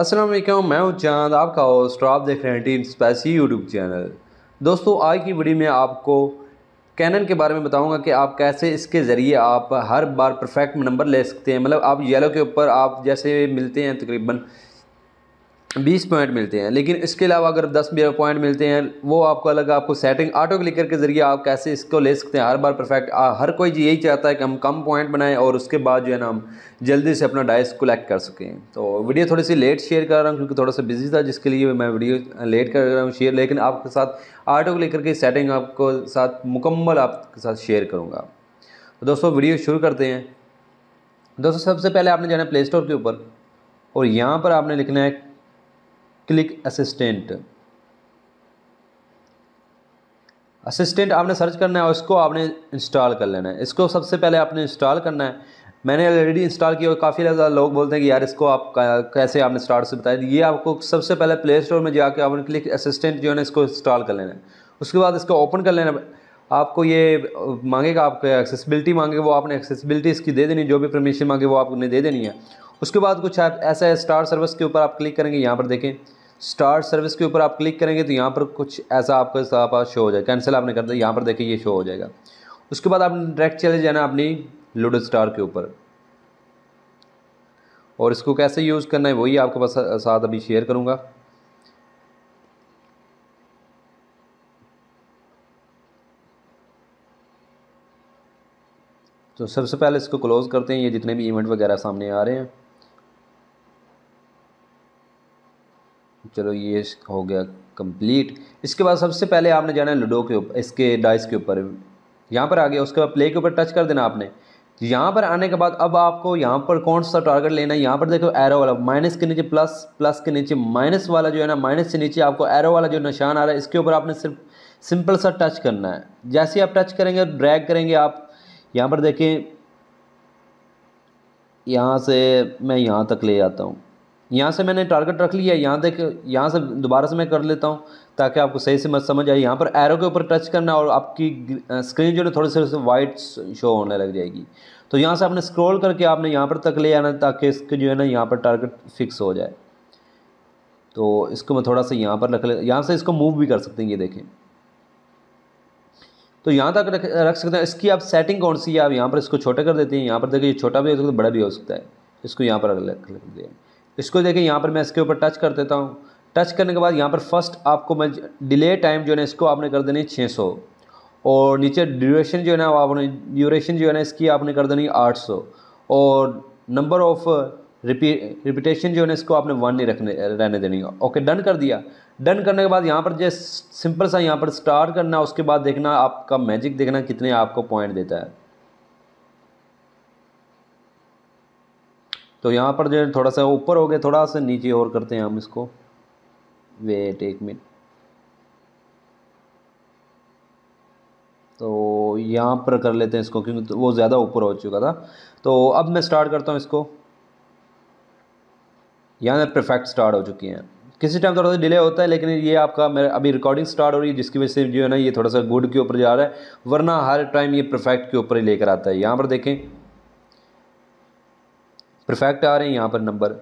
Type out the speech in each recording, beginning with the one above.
अस्सलाम वालेकुम मैं चांद आपका होस्ट आप देख रहे हैं टीम स्पैसी यूट्यूब चैनल दोस्तों आज की वीडियो में आपको कैनन के बारे में बताऊंगा कि आप कैसे इसके ज़रिए आप हर बार परफेक्ट नंबर ले सकते हैं मतलब आप येलो के ऊपर आप जैसे मिलते हैं तकरीबन बीस पॉइंट मिलते हैं लेकिन इसके अलावा अगर दस पॉइंट मिलते हैं वो आपको अलग आपको सेटिंग ऑटो क्लिकर के ज़रिए आप कैसे इसको ले सकते हैं हर बार परफेक्ट हर कोई यही चाहता है कि हम कम पॉइंट बनाएं और उसके बाद जो है ना हम जल्दी से अपना डाइस कलेक्ट कर सकें तो वीडियो थोड़ी सी लेट शेयर कर रहा हूँ क्योंकि थोड़ा सा बिजी था जिसके लिए मैं वीडियो लेट कर रहा हूँ शेयर लेकिन आपके साथ ऑटो क्लिकर की सेटिंग आपको साथ मुकम्मल आपके साथ शेयर करूँगा तो दोस्तों वीडियो शुरू करते हैं दोस्तों सबसे पहले आपने जाना प्ले स्टोर के ऊपर और यहाँ पर आपने लिखना है क्लिक असिस्टेंट असिस्टेंट आपने सर्च करना है और इसको आपने इंस्टॉल कर लेना है इसको सबसे पहले आपने इंस्टॉल करना है मैंने ऑलरेडी इंस्टॉल किया और काफ़ी ज़्यादा लोग बोलते हैं कि यार इसको आप कैसे आपने स्टार्ट से बताया ये आपको सबसे पहले प्ले स्टोर में जाकर आपने क्लिक असिस्टेंट जो है ना इसको इंस्टॉल कर लेना है उसके बाद इसको ओपन कर लेना आपको ये मांगेगा आपको एक्सेसिबिलिटी मांगेगा वो आपने एक्सेसिबिलिटी इसकी दे देनी जो भी परमिशन मांगे वो आपने दे देनी है उसके बाद कुछ ऐप ऐसा है स्टार सर्विस के ऊपर आप क्लिक करेंगे यहाँ पर देखें स्टार सर्विस के ऊपर आप क्लिक करेंगे तो यहाँ पर कुछ ऐसा आपको आपका शो हो जाएगा कैंसिल आपने कर दिया यहाँ पर देखें ये शो हो जाएगा उसके बाद आप डायरेक्ट चले जाना अपनी लूडो स्टार के ऊपर और इसको कैसे यूज़ करना है वही आपके पास साथ अभी शेयर करूँगा तो सबसे पहले इसको क्लोज़ करते हैं ये जितने भी इवेंट वगैरह सामने आ रहे हैं चलो ये हो गया कंप्लीट इसके बाद सबसे पहले आपने जाना है लूडो के ऊपर इसके डाइस के ऊपर यहाँ पर आ गया उसके बाद प्ले के ऊपर टच कर देना आपने यहाँ पर आने के बाद अब आपको यहाँ पर कौन सा टारगेट लेना है यहाँ पर देखो एरो वाला माइनस के नीचे प्लस प्लस के नीचे माइनस वाला जो है ना माइनस से नीचे आपको एरो वाला जो निशान आ रहा है इसके ऊपर आपने सिर्फ सिंपल सा टच करना है जैसे आप टच करेंगे ड्रैग करेंगे आप यहाँ पर देखें यहाँ से मैं यहाँ तक ले जाता हूँ यहाँ से मैंने टारगेट रख लिया यहाँ देख यहाँ से दोबारा से मैं कर लेता हूँ ताकि आपको सही से मत समझ आए यहाँ पर एरो के ऊपर टच करना और आपकी स्क्रीन जो है थोड़ी सी वाइट शो होने लग जाएगी तो यहाँ से आपने स्क्रॉल करके आपने यहाँ पर तक ले आना ताकि इसके जो है ना यहाँ पर टारगेट फिक्स हो जाए तो इसको मैं थोड़ा सा यहाँ पर रख ले यहाँ से इसको मूव भी कर सकते हैं ये देखें तो यहाँ तक रख रख सकते हैं इसकी आप सेटिंग कौन सी है आप यहाँ पर इसको छोटा कर देते हैं यहाँ पर देखिए छोटा भी हो सकता है बड़ा भी हो सकता है इसको यहाँ पर रख हैं इसको देखें यहाँ पर मैं इसके ऊपर टच कर देता हूँ टच करने के बाद यहाँ पर फर्स्ट आपको मैं डिले टाइम जो है ना इसको आपने कर देनी छः सौ और नीचे ड्यूरेशन जो है ना आपने ड्यूरेशन जो है ना इसकी आपने कर देनी आठ सौ और नंबर ऑफ़ रिपी रिपीटेशन जो है ना इसको आपने वन नहीं रखने रहने देनी ओके डन कर दिया डन करने के बाद यहाँ पर जैसे सिंपल सा यहाँ पर स्टार्ट करना उसके बाद देखना आपका मैजिक देखना कितने आपको पॉइंट देता है तो यहाँ पर जो है थोड़ा सा ऊपर हो गया थोड़ा सा नीचे और करते हैं हम इसको वेट एक मिनट तो यहाँ पर कर लेते हैं इसको क्योंकि तो वो ज़्यादा ऊपर हो चुका था तो अब मैं स्टार्ट करता हूँ इसको यहाँ परफेक्ट स्टार्ट हो चुकी हैं किसी टाइम थोड़ा सा डिले होता है लेकिन ये आपका मेरा अभी रिकॉर्डिंग स्टार्ट हो रही है जिसकी वजह से जो है ना ये थोड़ा सा गुड के ऊपर जा रहा है वरना हर टाइम ये परफेक्ट के ऊपर ही लेकर आता है यहाँ पर देखें परफेक्ट आ रहे हैं यहाँ पर नंबर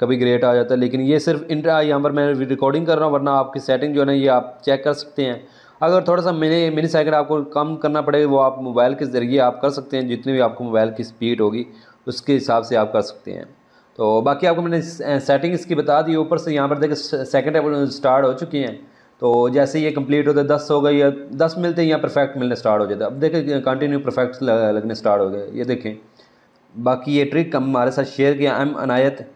कभी ग्रेट आ जाता है लेकिन ये सिर्फ इंटर यहाँ पर मैं रिकॉर्डिंग कर रहा हूँ वरना आपकी सेटिंग जो है ना ये आप चेक कर सकते हैं अगर थोड़ा सा मिनी मिनी सेकंड आपको कम करना पड़ेगा वो आप मोबाइल के ज़रिए आप कर सकते हैं जितनी भी आपको मोबाइल की स्पीड होगी उसके हिसाब से आप कर सकते हैं तो बाकी आपको मैंने सेटिंग इसकी बता दी ऊपर से यहाँ पर देखें सेकेंड स्टार्ट हो चुकी हैं तो जैसे ये कंप्लीट होता है दस हो गई या दस मिलते हैं यहाँ परफेक्ट मिलने स्टार्ट हो जाता है अब देखें कंटिन्यू परफेक्ट लगने स्टार्ट हो गए ये देखें बाकी ये ट्रिक हम हमारे साथ शेयर किया एम अनायत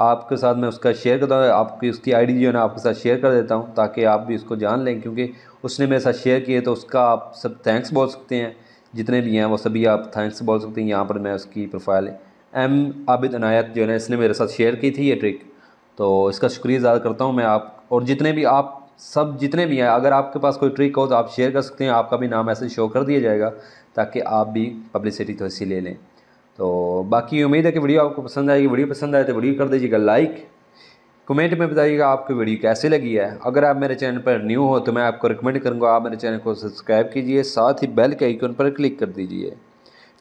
आपके साथ मैं उसका शेयर करता हूँ आपकी उसकी आईडी जो है ना आपके साथ शेयर कर देता हूँ ताकि आप भी उसको जान लें क्योंकि उसने मेरे साथ शेयर किए तो उसका आप सब थैंक्स बोल सकते हैं जितने भी हैं वो सभी आप थैंक्स बोल सकते हैं यहाँ पर मैं उसकी प्रोफाइल एम आबिद अनायत जो है ना इसने मेरे साथ शेयर की थी ये ट्रिक तो इसका शुक्रिया अदा करता हूँ मैं आप और जितने भी आप सब जितने भी हैं अगर आपके पास कोई ट्रिक हो तो आप शेयर कर सकते हैं आपका भी नाम ऐसे शो कर दिया जाएगा ताकि आप भी पब्लिसिटी तो इसी ले लें तो बाकी उम्मीद है कि वीडियो आपको पसंद आएगी वीडियो पसंद आए तो वीडियो कर दीजिएगा लाइक कमेंट में बताइएगा आपकी वीडियो कैसी लगी है अगर आप मेरे चैनल पर न्यू हो तो मैं आपको रिकमेंड करूँगा आप मेरे चैनल को सब्सक्राइब कीजिए साथ ही बेल के आइकन पर क्लिक कर दीजिए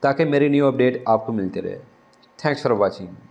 ताकि मेरी न्यू अपडेट आपको मिलती रहे थैंक्स फॉर वॉचिंग